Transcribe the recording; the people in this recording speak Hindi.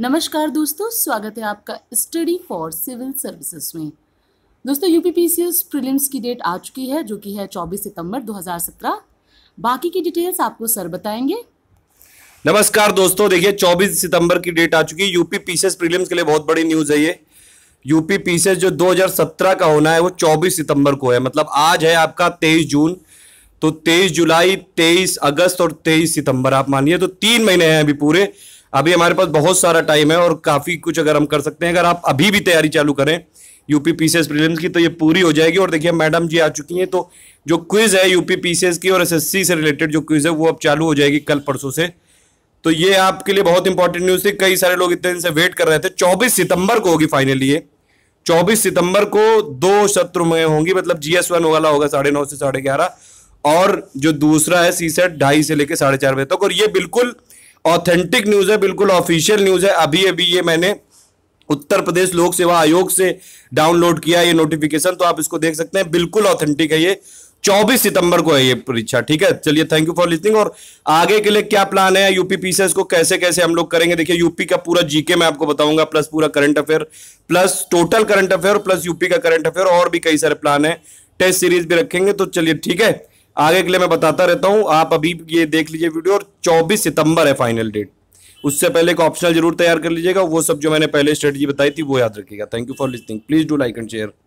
नमस्कार दोस्तों स्वागत है आपका स्टडी फॉर सिविल सर्विसेज में दोस्तों यू पी प्रीलिम्स की डेट आ चुकी है जो कि है 24 सितंबर 2017 बाकी की डिटेल्स आपको सर बताएंगे नमस्कार दोस्तों देखिए 24 सितंबर की डेट आ चुकी है यूपी पीसीएस प्रीलिम्स के लिए बहुत बड़ी न्यूज है ये यूपी पीसीएस जो 2017 का होना है वो 24 सितंबर को है मतलब आज है आपका 23 जून तो 23 जुलाई 23 अगस्त और 23 सितंबर आप मानिए तो तीन महीने हैं अभी पूरे अभी हमारे पास बहुत सारा टाइम है और काफी कुछ अगर हम कर सकते हैं अगर आप अभी भी तैयारी चालू करें यूपी पीसीएस प्रीलिम्स की तो ये पूरी हो जाएगी और देखिए मैडम जी आ चुकी हैं तो जो क्विज है यूपी पीसीएस की और एसएससी से रिलेटेड जो क्विज है वो अब चालू हो जाएगी कल परसों से तो ये आपके लिए बहुत इंपॉर्टेंट न्यूज थी कई सारे लोग इतने दिन से वेट कर रहे थे चौबीस सितंबर को होगी फाइनली ये चौबीस सितंबर को दो सत्र में होंगी मतलब जीएस वन वाला होगा साढ़े नौ से साढ़े ग्यारह और जो दूसरा है सी सेट ढाई से लेकर साढ़े चार बजे तक और ये बिल्कुल ऑथेंटिक न्यूज़ है बिल्कुल ऑफिशियल न्यूज़ है अभी अभी ये मैंने उत्तर प्रदेश लोक सेवा आयोग से डाउनलोड किया ये नोटिफिकेशन तो आप इसको देख सकते हैं बिल्कुल ऑथेंटिक है ये 24 सितंबर को है ये परीक्षा ठीक है चलिए थैंक यू फॉर लिसनिंग और आगे के लिए क्या प्लान है यूपी पीसीएस को कैसे कैसे हम लोग करेंगे देखिए यूपी का पूरा जीके मैं आपको बताऊंगा प्लस पूरा current affair plus total current affair plus UP का करंट अफेयर और भी कई सारे प्लान है टेस्ट सीरीज भी रखेंगे तो चलिए ठीक है आगे के लिए मैं बताता रहता हूँ आप अभी ये देख लीजिए वीडियो और चौबीस सितंबर है फाइनल डेट उससे पहले एक ऑप्शनल जरूर तैयार कर लीजिएगा वो सब जो मैंने पहले स्ट्रेटजी बताई थी वो याद रखिएगा thank you for listening please do like and share